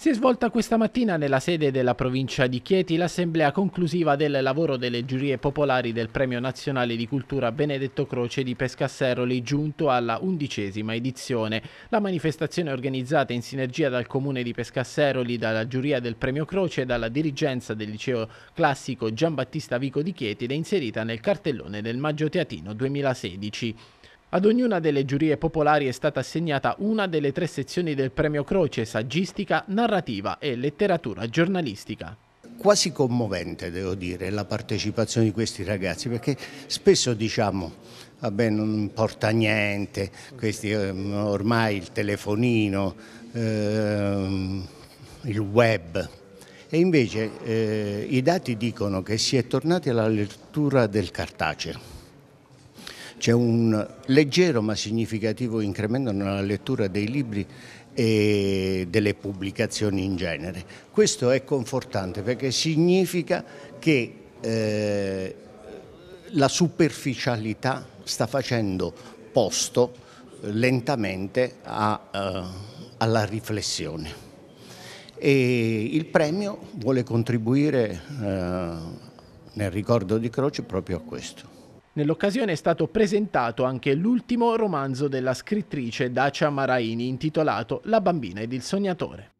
Si è svolta questa mattina nella sede della provincia di Chieti l'assemblea conclusiva del lavoro delle giurie popolari del Premio Nazionale di Cultura Benedetto Croce di Pescasseroli giunto alla undicesima edizione. La manifestazione organizzata in sinergia dal Comune di Pescasseroli, dalla giuria del Premio Croce e dalla dirigenza del liceo classico Giambattista Vico di Chieti ed è inserita nel cartellone del Maggio Teatino 2016. Ad ognuna delle giurie popolari è stata assegnata una delle tre sezioni del premio Croce, saggistica, narrativa e letteratura giornalistica quasi commovente, devo dire, la partecipazione di questi ragazzi, perché spesso diciamo, vabbè, non importa niente, questi, ehm, ormai il telefonino, ehm, il web. E invece eh, i dati dicono che si è tornati alla lettura del cartaceo c'è un leggero ma significativo incremento nella lettura dei libri e delle pubblicazioni in genere. Questo è confortante perché significa che eh, la superficialità sta facendo posto eh, lentamente a, uh, alla riflessione. E il premio vuole contribuire uh, nel ricordo di Croce proprio a questo. Nell'occasione è stato presentato anche l'ultimo romanzo della scrittrice Dacia Maraini intitolato La bambina ed il sognatore.